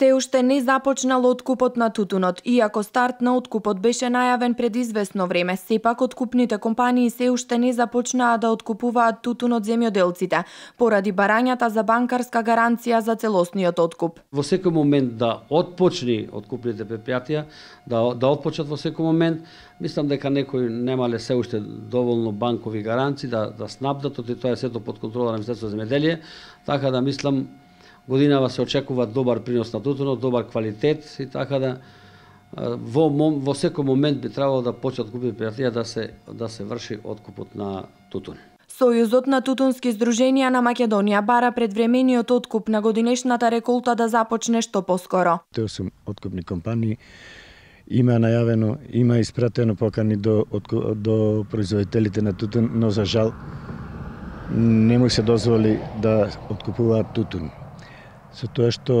Се уште не започнал откупот на тутунот, иако старт на откупот беше најавен пред известно време, сепак откупните компании се уште не започнаа да откупуваат Тутунот земјоделците, поради барањата за банкарска гаранција за целосниот откуп. Во секој момент да отпочни откупните предпријатија, да, да отпочат во секој момент, мислам дека некои немале се уште доволно банкови гаранции да, да снабдат, оти тоа е сето под контрола на Министерството за земјоделие, така да мислам годинава се очекува добар принос на тутунот, добар квалитет и така да во мом, во секој момент би требало да почнат купи пријателија да се да се врши откупот на тутун. Сојузот на тутунски здруженија на Македонија бара предвремениот откуп на годинешната реколта да започне што поскоро. Те осем откупни компании има најавено, има испратено покани до до, до производителите на тутун, но за жал не му се дозволи да откупуваат тутун со тоа што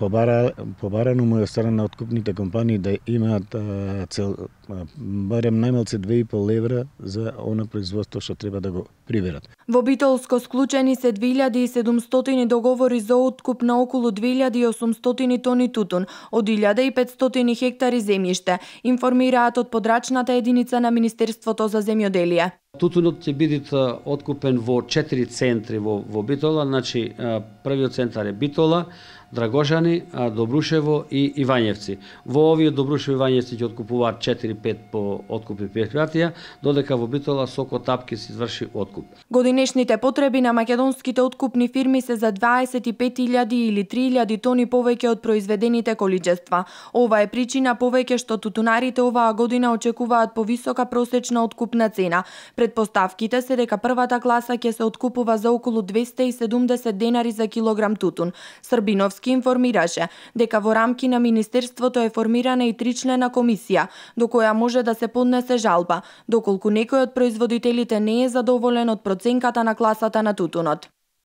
побара, побарано му е страна на откупните компании да имаат а, цел, а, барем најмалце 2,5 левра за она производство што треба да го приверат. Во Битолско склучени се 2700 договори за откуп на околу 2800 тони тутун од 1500 хектари земјиште, информираат од подрачната единица на Министерството за земјоделие. Тутунот ќе биде откупен во четири центри во, во Битола, значи првиот центар е Битола, Драгожани, Добрушево и Ивањевци. Во овие Добрушево и Ивањевци ќе откупуваат 4-5 по откупи предпријатија, додека во Битола Соко Тапки се изврши откуп. Годинешните потреби на македонските откупни фирми се за 25.000 или 3.000 тони повеќе од произведените количества. Ова е причина повеќе што тутунарите оваа година очекуваат повисока просечна откупна цена. Предпоставките се дека првата класа ќе се откупува за околу 270 денари за килограм тутун. Србиновски Ковачевски информираше дека во рамки на Министерството е формирана и тричлена комисија, до која може да се поднесе жалба, доколку некој од производителите не е задоволен од проценката на класата на тутунот.